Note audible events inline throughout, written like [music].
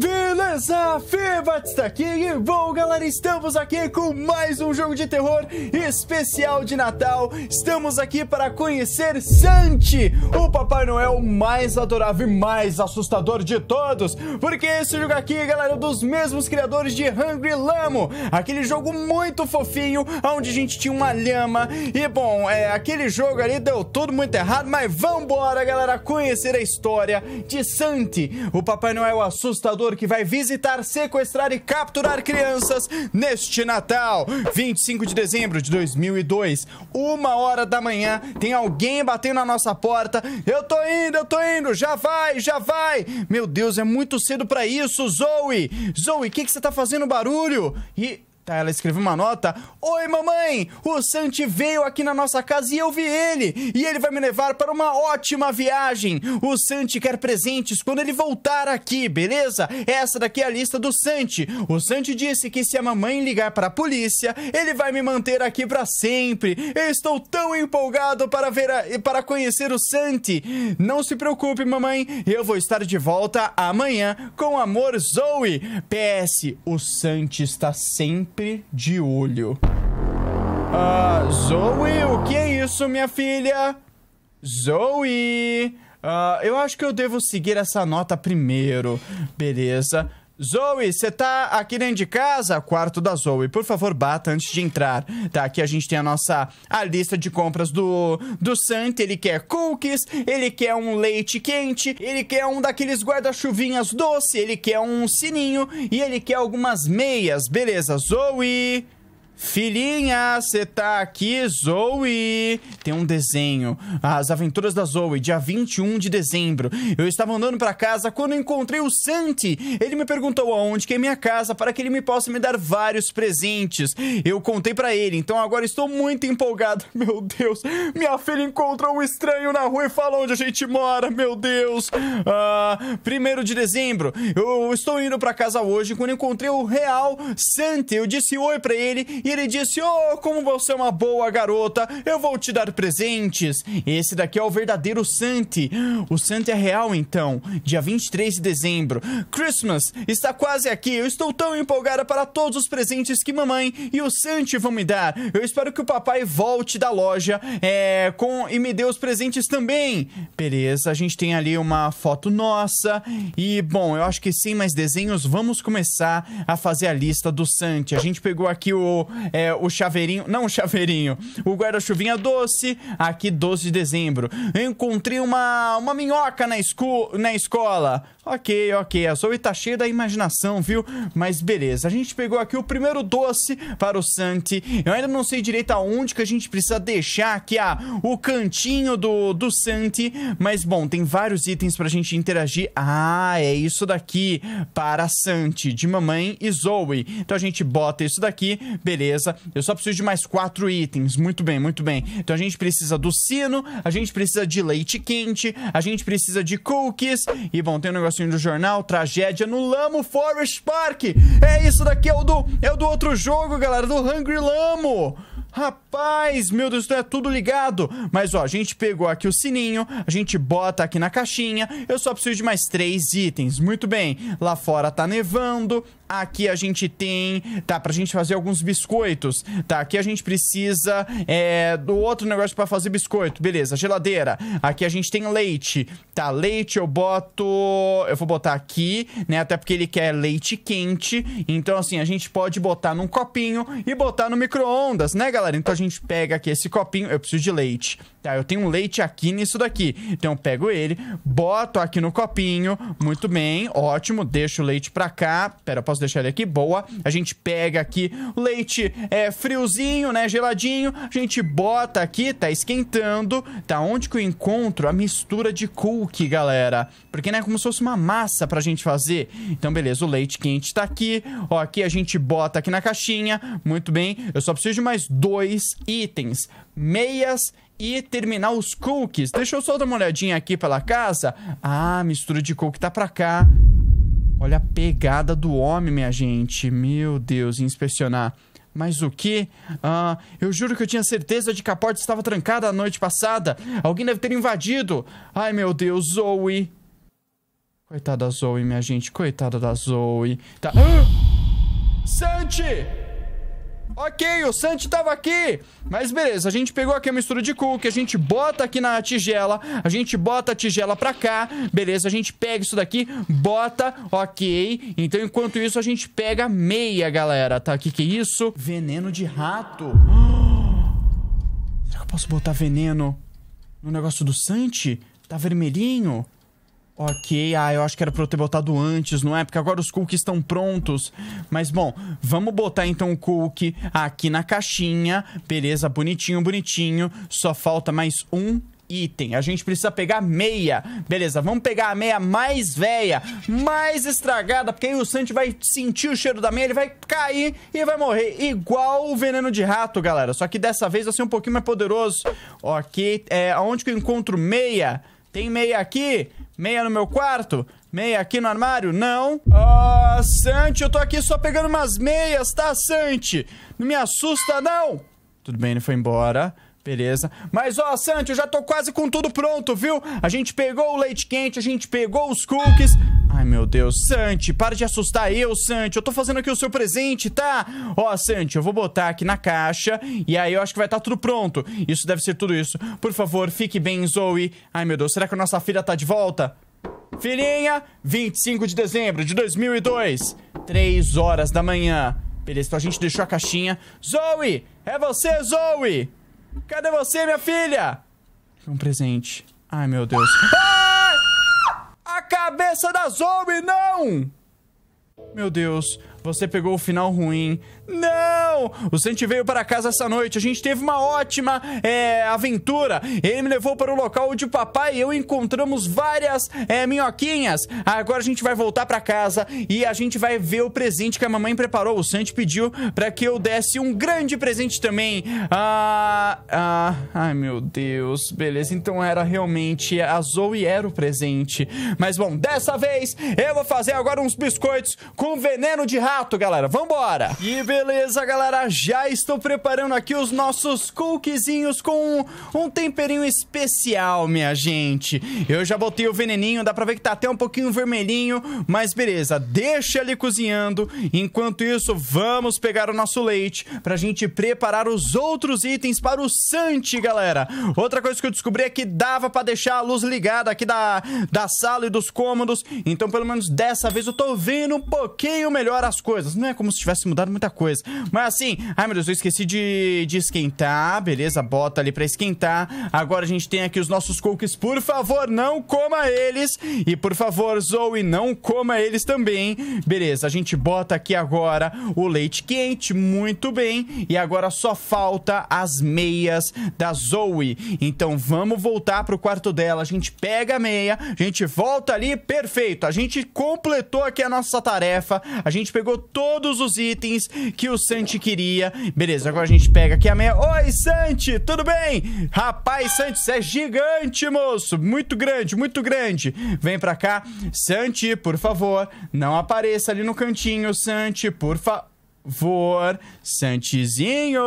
David! beleza? Fevat está aqui e bom, galera, estamos aqui com mais um jogo de terror especial de Natal. Estamos aqui para conhecer Santi, o Papai Noel mais adorável e mais assustador de todos, porque esse jogo aqui, galera, é dos mesmos criadores de Hungry Lamo, aquele jogo muito fofinho, onde a gente tinha uma lhama, e bom, é, aquele jogo ali deu tudo muito errado, mas vambora, galera, conhecer a história de Santi, o Papai Noel assustador que vai vir visitar, sequestrar e capturar crianças neste Natal. 25 de dezembro de 2002, uma hora da manhã, tem alguém batendo na nossa porta. Eu tô indo, eu tô indo, já vai, já vai. Meu Deus, é muito cedo para isso, Zoe. Zoe, o que, que você tá fazendo barulho? E ela escreveu uma nota: Oi, mamãe! O Santi veio aqui na nossa casa e eu vi ele! E ele vai me levar para uma ótima viagem! O Santi quer presentes quando ele voltar aqui, beleza? Essa daqui é a lista do Santi. O Santi disse que se a mamãe ligar para a polícia, ele vai me manter aqui para sempre. Eu estou tão empolgado para ver e para conhecer o Santi. Não se preocupe, mamãe, eu vou estar de volta amanhã com amor Zoe. PS, o Santi está sempre sempre de olho. Ah, Zoe, o que é isso, minha filha? Zoe! Ah, eu acho que eu devo seguir essa nota primeiro. Beleza. Zoe, você tá aqui dentro de casa? Quarto da Zoe. Por favor, bata antes de entrar. Tá, aqui a gente tem a nossa a lista de compras do, do Santi. Ele quer cookies, ele quer um leite quente, ele quer um daqueles guarda-chuvinhas doce, ele quer um sininho e ele quer algumas meias. Beleza, Zoe. Filhinha, você tá aqui, Zoe? Tem um desenho. As Aventuras da Zoe, dia 21 de dezembro. Eu estava andando para casa quando encontrei o Santi. Ele me perguntou aonde que é minha casa para que ele me possa me dar vários presentes. Eu contei para ele, então agora estou muito empolgado. [laughs] Meu Deus, minha filha encontra um estranho na rua e fala onde a gente mora. Meu Deus. Ah, primeiro de dezembro. Eu estou indo para casa hoje quando encontrei o real Santi. Eu disse oi para ele e ele disse: Oh, como você é uma boa garota, eu vou te dar presentes. Esse daqui é o verdadeiro Santi. O Santi é real, então. Dia 23 de dezembro. Christmas está quase aqui. Eu estou tão empolgada para todos os presentes que mamãe e o Santi vão me dar. Eu espero que o papai volte da loja é, com e me dê os presentes também. Beleza, a gente tem ali uma foto nossa. E, bom, eu acho que sem mais desenhos, vamos começar a fazer a lista do Santi. A gente pegou aqui o é, o chaveirinho, não o chaveirinho, o guarda-chuvinha doce, aqui 12 de dezembro. Eu encontrei uma, uma minhoca na, escu na escola. Ok, ok, a Zoe tá cheia da imaginação, viu? Mas beleza, a gente pegou aqui o primeiro doce para o Santi. Eu ainda não sei direito aonde que a gente precisa deixar aqui a, o cantinho do, do Santi. Mas bom, tem vários itens pra gente interagir. Ah, é isso daqui para Santi, de mamãe e Zoe. Então a gente bota isso daqui, beleza beleza. Eu só preciso de mais quatro itens. Muito bem, muito bem. Então a gente precisa do sino, a gente precisa de leite quente, a gente precisa de cookies. E bom, tem um negocinho do jornal, tragédia no Lamo Forest Park. É isso daqui, é o do, é o do outro jogo, galera, do Hungry Lamo. Rapaz, meu Deus, é tudo ligado. Mas, ó, a gente pegou aqui o sininho, a gente bota aqui na caixinha. Eu só preciso de mais três itens. Muito bem. Lá fora tá nevando. Aqui a gente tem... Tá, pra gente fazer alguns biscoitos. Tá, aqui a gente precisa é, do outro negócio pra fazer biscoito. Beleza, geladeira. Aqui a gente tem leite. Tá, leite eu boto... Eu vou botar aqui, né? Até porque ele quer leite quente. Então, assim, a gente pode botar num copinho e botar no micro-ondas, né, galera? galera, então a gente pega aqui esse copinho. Eu preciso de leite. Tá, eu tenho um leite aqui nisso daqui. Então eu pego ele, boto aqui no copinho. Muito bem, ótimo. Deixo o leite pra cá. Pera, posso deixar ele aqui? Boa. A gente pega aqui o leite é, friozinho, né? Geladinho. A gente bota aqui, tá esquentando. Tá, onde que eu encontro a mistura de cookie, galera? Porque, né, é como se fosse uma massa pra gente fazer. Então, beleza, o leite quente tá aqui. Ó, aqui a gente bota aqui na caixinha. Muito bem. Eu só preciso de mais dois itens. Meias e terminar os cookies. Deixa eu só dar uma olhadinha aqui pela casa. Ah, mistura de cookie tá pra cá. Olha a pegada do homem, minha gente. Meu Deus, inspecionar. Mas o que? Ah, eu juro que eu tinha certeza de que a porta estava trancada a noite passada. Alguém deve ter invadido. Ai, meu Deus, Zoe. Coitada da Zoe, minha gente. Coitada da Zoe. Tá... Ah! Ok, o Santi tava aqui. Mas beleza, a gente pegou aqui a mistura de cookie, a gente bota aqui na tigela, a gente bota a tigela pra cá, beleza, a gente pega isso daqui, bota, ok. Então, enquanto isso, a gente pega meia, galera, tá? O que que é isso? Veneno de rato. [gasps] Será que eu posso botar veneno no negócio do Santi? Tá vermelhinho? Ok, ah, eu acho que era pra eu ter botado antes, não é? Porque agora os cookies estão prontos. Mas, bom, vamos botar então o cookie aqui na caixinha. Beleza, bonitinho, bonitinho. Só falta mais um item. A gente precisa pegar meia. Beleza, vamos pegar a meia mais velha, mais estragada, porque aí o Santi vai sentir o cheiro da meia, ele vai cair e vai morrer. Igual o veneno de rato, galera. Só que dessa vez vai ser um pouquinho mais poderoso. Ok, é, onde que eu encontro meia? Tem meia aqui? Meia no meu quarto? Meia aqui no armário? Não. Ah, oh, Santi, eu tô aqui só pegando umas meias, tá, Santi? Não me assusta, não. Tudo bem, ele foi embora. Beleza. Mas, ó, Santi, eu já tô quase com tudo pronto, viu? A gente pegou o leite quente, a gente pegou os cookies. Ai, meu Deus. Santi, para de assustar eu, Santi. Eu tô fazendo aqui o seu presente, tá? Ó, Santi, eu vou botar aqui na caixa. E aí eu acho que vai estar tá tudo pronto. Isso deve ser tudo isso. Por favor, fique bem, Zoe. Ai, meu Deus, será que a nossa filha tá de volta? Filhinha, 25 de dezembro de 2002. três horas da manhã. Beleza, então a gente deixou a caixinha. Zoe, é você, Zoe! Cadê você, minha filha? Um presente. Ai, meu Deus. Ah! A cabeça da Zoe, não! Meu Deus, você pegou o final ruim não! O Santi veio para casa essa noite. A gente teve uma ótima é, aventura. Ele me levou para o local onde o papai e eu encontramos várias é, minhoquinhas. Agora a gente vai voltar para casa e a gente vai ver o presente que a mamãe preparou. O Santi pediu para que eu desse um grande presente também. Ah, ah, ai meu Deus. Beleza, então era realmente a Zoe era o presente. Mas bom, dessa vez eu vou fazer agora uns biscoitos com veneno de rato, galera. Vambora! E beleza, galera? Já estou preparando aqui os nossos cookiesinhos com um, um, temperinho especial, minha gente. Eu já botei o veneninho, dá pra ver que tá até um pouquinho vermelhinho, mas beleza, deixa ele cozinhando. Enquanto isso, vamos pegar o nosso leite pra gente preparar os outros itens para o Santi, galera. Outra coisa que eu descobri é que dava pra deixar a luz ligada aqui da, da sala e dos cômodos, então pelo menos dessa vez eu tô vendo um pouquinho melhor as coisas. Não é como se tivesse mudado muita coisa coisa. Mas assim, ai meu Deus, eu esqueci de, de esquentar, beleza? Bota ali pra esquentar. Agora a gente tem aqui os nossos cookies. Por favor, não coma eles. E por favor, Zoe, não coma eles também. Beleza, a gente bota aqui agora o leite quente, muito bem. E agora só falta as meias da Zoe. Então vamos voltar pro quarto dela. A gente pega a meia, a gente volta ali, perfeito. A gente completou aqui a nossa tarefa. A gente pegou todos os itens que o Santi queria. Beleza, agora a gente pega aqui a meia. Oi, Santi, tudo bem? Rapaz, Santi, você é gigante, moço. Muito grande, muito grande. Vem pra cá. Santi, por favor, não apareça ali no cantinho, Santi, por favor. Vor, Santizinho,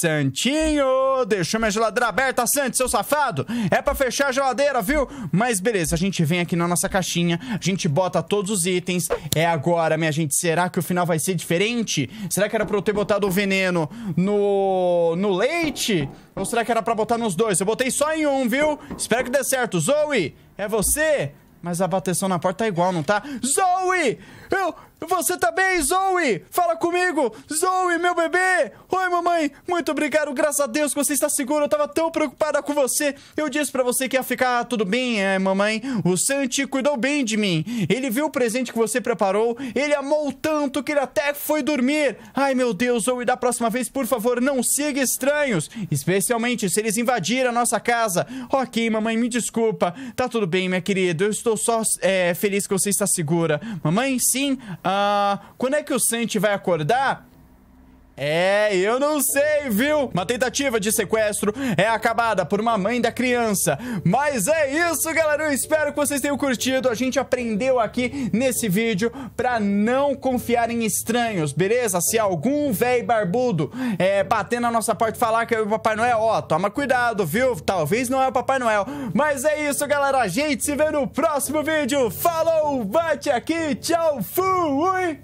Santinho, deixou minha geladeira aberta, Santos, seu safado. É pra fechar a geladeira, viu? Mas beleza, a gente vem aqui na nossa caixinha, a gente bota todos os itens. É agora, minha gente, será que o final vai ser diferente? Será que era pra eu ter botado o veneno no, no leite? Ou será que era pra botar nos dois? Eu botei só em um, viu? Espero que dê certo. Zoe, é você? Mas a bateção na porta tá igual, não tá? Zoe! Zoe! Eu, você tá bem, Zoe? Fala comigo! Zoe, meu bebê! Oi, mamãe! Muito obrigado, graças a Deus que você está seguro. Eu tava tão preocupada com você. Eu disse para você que ia ficar tudo bem, é, mamãe. O Santi cuidou bem de mim. Ele viu o presente que você preparou. Ele amou tanto que ele até foi dormir. Ai, meu Deus, Zoe, da próxima vez, por favor, não siga estranhos. Especialmente se eles invadirem a nossa casa. Ok, mamãe, me desculpa. Tá tudo bem, minha querida. Eu estou só é, feliz que você está segura. Mamãe, sim. Ah, quando é que o Sente vai acordar? É, eu não sei, viu? Uma tentativa de sequestro é acabada por uma mãe da criança. Mas é isso, galera. Eu espero que vocês tenham curtido. A gente aprendeu aqui nesse vídeo pra não confiar em estranhos, beleza? Se algum velho barbudo é, bater na nossa porta e falar que é o Papai Noel, ó, toma cuidado, viu? Talvez não é o Papai Noel. Mas é isso, galera. A gente se vê no próximo vídeo. Falou, bate aqui, tchau, fui!